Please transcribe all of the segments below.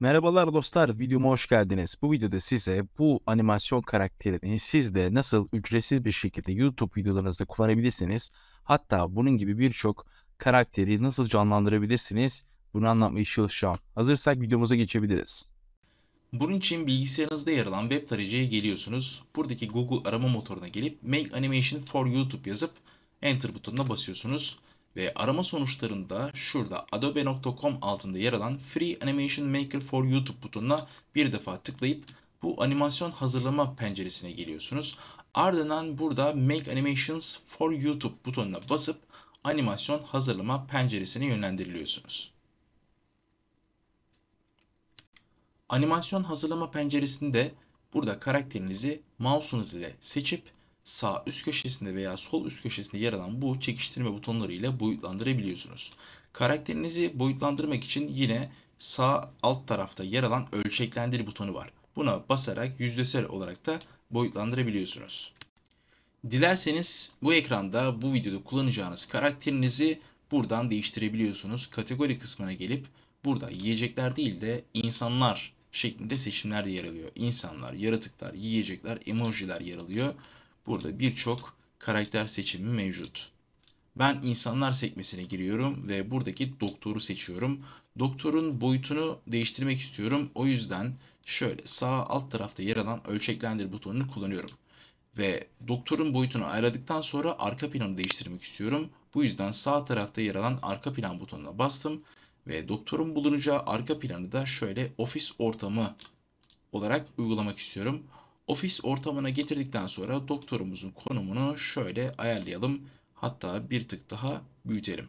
Merhabalar dostlar, videoma hoş geldiniz. Bu videoda size bu animasyon karakterini siz de nasıl ücretsiz bir şekilde YouTube videolarınızda kullanabilirsiniz. Hatta bunun gibi birçok karakteri nasıl canlandırabilirsiniz bunu anlatmaya çalışacağım. Hazırsak videomuza geçebiliriz. Bunun için bilgisayarınızda yer alan web tarayıcıya geliyorsunuz. Buradaki Google arama motoruna gelip Make Animation for YouTube yazıp Enter butonuna basıyorsunuz. Ve arama sonuçlarında şurada adobe.com altında yer alan Free Animation Maker for YouTube butonuna bir defa tıklayıp bu animasyon hazırlama penceresine geliyorsunuz. Ardından burada Make Animations for YouTube butonuna basıp animasyon hazırlama penceresine yönlendiriliyorsunuz. Animasyon hazırlama penceresinde burada karakterinizi mouse'unuz ile seçip sağ üst köşesinde veya sol üst köşesinde yer alan bu çekiştirme butonları ile boyutlandırabiliyorsunuz. Karakterinizi boyutlandırmak için yine sağ alt tarafta yer alan ölçeklendir butonu var. Buna basarak yüzdesel olarak da boyutlandırabiliyorsunuz. Dilerseniz bu ekranda bu videoda kullanacağınız karakterinizi buradan değiştirebiliyorsunuz. Kategori kısmına gelip burada yiyecekler değil de insanlar şeklinde seçimler de yer alıyor. İnsanlar, yaratıklar, yiyecekler, emojiler yer alıyor. Burada birçok karakter seçimi mevcut. Ben insanlar sekmesine giriyorum ve buradaki doktoru seçiyorum. Doktorun boyutunu değiştirmek istiyorum. O yüzden şöyle sağ alt tarafta yer alan ölçeklendir butonunu kullanıyorum. Ve doktorun boyutunu ayarladıktan sonra arka planı değiştirmek istiyorum. Bu yüzden sağ tarafta yer alan arka plan butonuna bastım. Ve doktorun bulunacağı arka planı da şöyle ofis ortamı olarak uygulamak istiyorum. Ofis ortamına getirdikten sonra doktorumuzun konumunu şöyle ayarlayalım. Hatta bir tık daha büyütelim.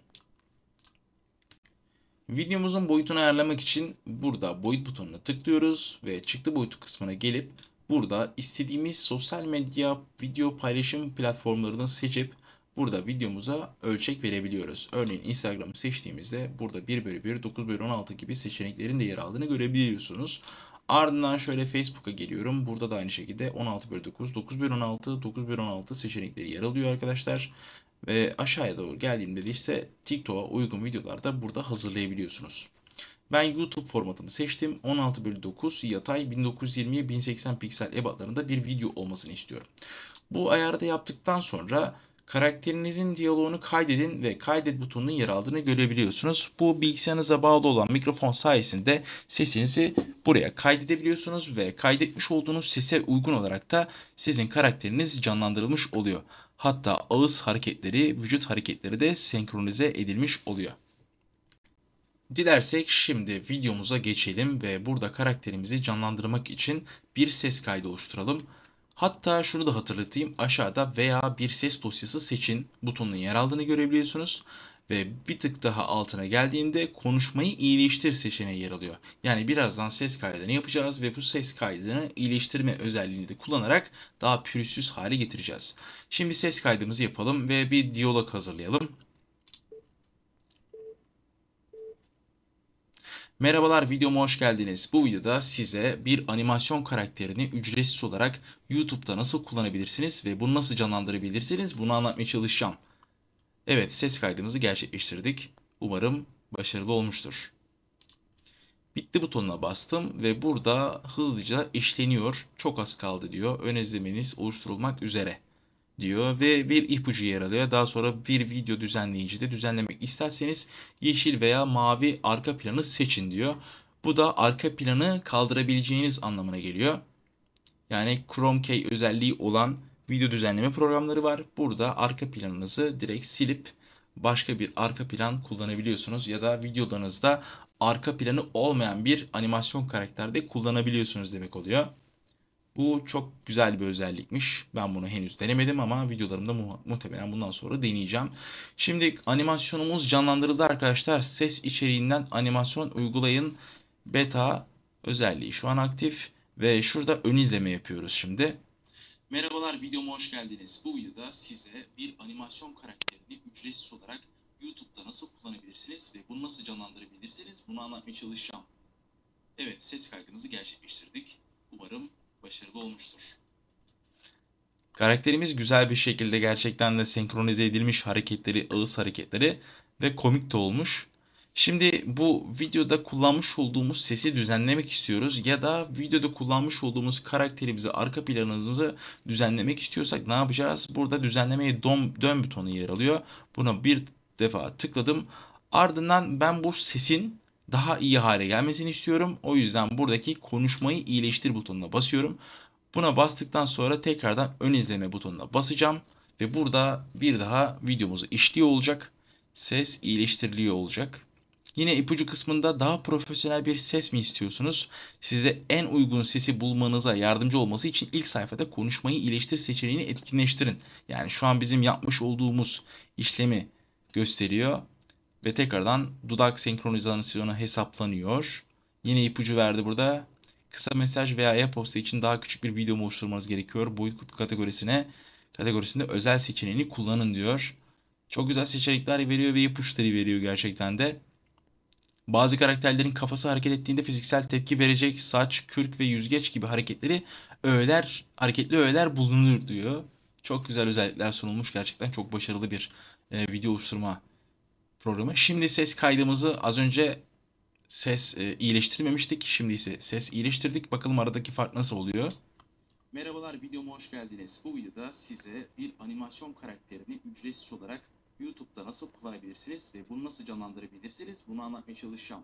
Videomuzun boyutunu ayarlamak için burada boyut butonuna tıklıyoruz ve çıktı boyutu kısmına gelip burada istediğimiz sosyal medya video paylaşım platformlarını seçip burada videomuza ölçek verebiliyoruz. Örneğin Instagram'ı seçtiğimizde burada 1 bölü 1, 9 bölü 16 gibi seçeneklerin de yer aldığını görebiliyorsunuz. Ardından şöyle Facebook'a geliyorum. Burada da aynı şekilde 16 bölü 9, 9 bölü 16, 9 bölü 16 seçenekleri yer alıyor arkadaşlar. Ve aşağıya doğru geldiğimde de ise TikTok'a uygun videolar da burada hazırlayabiliyorsunuz. Ben YouTube formatımı seçtim. 16 bölü 9 yatay 1920'ye 1080 piksel ebatlarında bir video olmasını istiyorum. Bu ayarda yaptıktan sonra karakterinizin diyaloğunu kaydedin ve kaydet butonunun yer aldığını görebiliyorsunuz. Bu bilgisayarınıza bağlı olan mikrofon sayesinde sesinizi buraya kaydedebiliyorsunuz ve kaydetmiş olduğunuz sese uygun olarak da sizin karakteriniz canlandırılmış oluyor. Hatta ağız hareketleri, vücut hareketleri de senkronize edilmiş oluyor. Dilersek şimdi videomuza geçelim ve burada karakterimizi canlandırmak için bir ses kaydı oluşturalım. Hatta şunu da hatırlatayım aşağıda veya bir ses dosyası seçin butonunun yer aldığını görebiliyorsunuz ve bir tık daha altına geldiğimde konuşmayı iyileştir seçeneği yer alıyor. Yani birazdan ses kaydını yapacağız ve bu ses kaydını iyileştirme özelliğini de kullanarak daha pürüzsüz hale getireceğiz. Şimdi ses kaydımızı yapalım ve bir diyalog hazırlayalım. Merhabalar videoma hoş geldiniz. Bu videoda size bir animasyon karakterini ücretsiz olarak YouTube'da nasıl kullanabilirsiniz ve bunu nasıl canlandırabilirsiniz bunu anlatmaya çalışacağım. Evet ses kaydımızı gerçekleştirdik. Umarım başarılı olmuştur. Bitti butonuna bastım ve burada hızlıca işleniyor. Çok az kaldı diyor. Ön izlemeniz oluşturulmak üzere diyor ve bir ipucu yer alıyor. Daha sonra bir video düzenleyici de düzenlemek isterseniz yeşil veya mavi arka planı seçin diyor. Bu da arka planı kaldırabileceğiniz anlamına geliyor. Yani Chrome Key özelliği olan video düzenleme programları var. Burada arka planınızı direkt silip başka bir arka plan kullanabiliyorsunuz ya da videolarınızda arka planı olmayan bir animasyon karakterde kullanabiliyorsunuz demek oluyor. Bu çok güzel bir özellikmiş. Ben bunu henüz denemedim ama videolarımda mu muhtemelen bundan sonra deneyeceğim. Şimdi animasyonumuz canlandırıldı arkadaşlar. Ses içeriğinden animasyon uygulayın beta özelliği şu an aktif ve şurada ön izleme yapıyoruz şimdi. Merhabalar videoma hoş geldiniz. Bu videoda size bir animasyon karakterini ücretsiz olarak YouTube'da nasıl kullanabilirsiniz ve bunu nasıl canlandırabilirsiniz bunu anlatmaya çalışacağım. Evet ses kaydımızı gerçekleştirdik. Umarım başarılı olmuştur. Karakterimiz güzel bir şekilde gerçekten de senkronize edilmiş hareketleri, ağız hareketleri ve komik de olmuş. Şimdi bu videoda kullanmış olduğumuz sesi düzenlemek istiyoruz ya da videoda kullanmış olduğumuz karakterimizi, arka planımızı düzenlemek istiyorsak ne yapacağız? Burada düzenlemeye dom, dön butonu yer alıyor. Buna bir defa tıkladım. Ardından ben bu sesin daha iyi hale gelmesini istiyorum. O yüzden buradaki konuşmayı iyileştir butonuna basıyorum. Buna bastıktan sonra tekrardan ön izleme butonuna basacağım. Ve burada bir daha videomuzu işliyor olacak. Ses iyileştiriliyor olacak. Yine ipucu kısmında daha profesyonel bir ses mi istiyorsunuz? Size en uygun sesi bulmanıza yardımcı olması için ilk sayfada konuşmayı iyileştir seçeneğini etkinleştirin. Yani şu an bizim yapmış olduğumuz işlemi gösteriyor. Ve tekrardan dudak senkronizasyonu hesaplanıyor. Yine ipucu verdi burada. Kısa mesaj veya e-posta için daha küçük bir video oluşturmanız gerekiyor. Boyut kategorisine kategorisinde özel seçeneğini kullanın diyor. Çok güzel seçenekler veriyor ve ipuçları veriyor gerçekten de. Bazı karakterlerin kafası hareket ettiğinde fiziksel tepki verecek saç, kürk ve yüzgeç gibi hareketleri öğeler, hareketli öğeler bulunur diyor. Çok güzel özellikler sunulmuş gerçekten çok başarılı bir e, video oluşturma programı. Şimdi ses kaydımızı az önce ses e, iyileştirmemiştik. Şimdi ise ses iyileştirdik. Bakalım aradaki fark nasıl oluyor. Merhabalar videoma hoş geldiniz. Bu videoda size bir animasyon karakterini ücretsiz olarak YouTube'da nasıl kullanabilirsiniz ve bunu nasıl canlandırabilirsiniz bunu anlatmaya çalışacağım.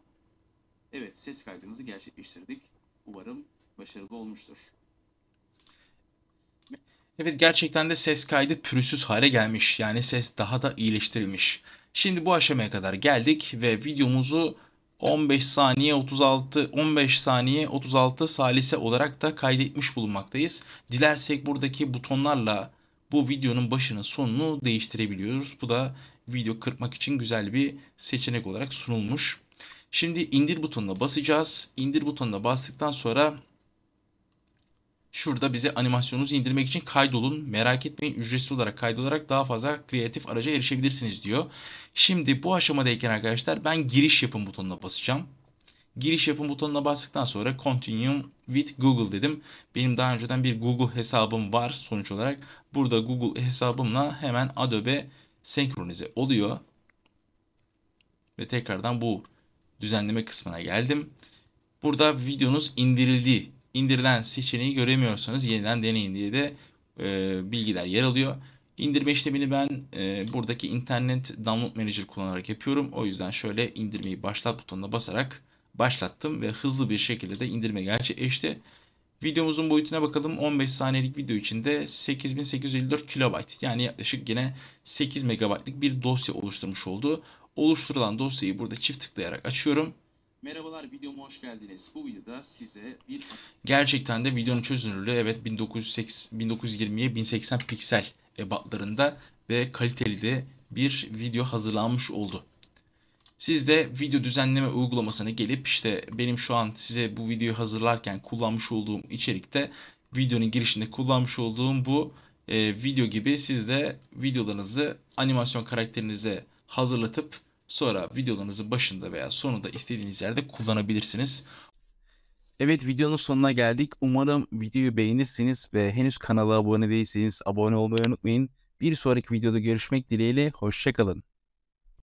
Evet ses kaydımızı gerçekleştirdik. Umarım başarılı olmuştur. Evet gerçekten de ses kaydı pürüzsüz hale gelmiş. Yani ses daha da iyileştirilmiş. Şimdi bu aşamaya kadar geldik ve videomuzu 15 saniye 36 15 saniye 36 salise olarak da kaydetmiş bulunmaktayız. Dilersek buradaki butonlarla bu videonun başını sonunu değiştirebiliyoruz. Bu da video kırpmak için güzel bir seçenek olarak sunulmuş. Şimdi indir butonuna basacağız. İndir butonuna bastıktan sonra Şurada bize animasyonunuzu indirmek için kaydolun. Merak etmeyin ücretsiz olarak kaydolarak daha fazla kreatif araca erişebilirsiniz diyor. Şimdi bu aşamadayken arkadaşlar ben giriş yapın butonuna basacağım. Giriş yapın butonuna bastıktan sonra Continue with Google dedim. Benim daha önceden bir Google hesabım var sonuç olarak. Burada Google hesabımla hemen Adobe senkronize oluyor. Ve tekrardan bu düzenleme kısmına geldim. Burada videonuz indirildi indirilen seçeneği göremiyorsanız yeniden deneyin diye de e, bilgiler yer alıyor. İndirme işlemini ben e, buradaki internet download manager kullanarak yapıyorum. O yüzden şöyle indirmeyi başlat butonuna basarak başlattım ve hızlı bir şekilde de indirme gerçekleşti. Videomuzun boyutuna bakalım. 15 saniyelik video içinde 8854 kilobayt yani yaklaşık yine 8 megabaytlık bir dosya oluşturmuş oldu. Oluşturulan dosyayı burada çift tıklayarak açıyorum. Merhabalar videoma hoş geldiniz. Bu videoda size bir... Gerçekten de videonun çözünürlüğü evet 1920'ye 1080 piksel ebatlarında ve kaliteli de bir video hazırlanmış oldu. Siz de video düzenleme uygulamasına gelip işte benim şu an size bu videoyu hazırlarken kullanmış olduğum içerikte videonun girişinde kullanmış olduğum bu e, video gibi siz de videolarınızı animasyon karakterinize hazırlatıp Sonra videolarınızın başında veya sonunda istediğiniz yerde kullanabilirsiniz. Evet videonun sonuna geldik. Umarım videoyu beğenirsiniz ve henüz kanala abone değilseniz abone olmayı unutmayın. Bir sonraki videoda görüşmek dileğiyle. Hoşçakalın.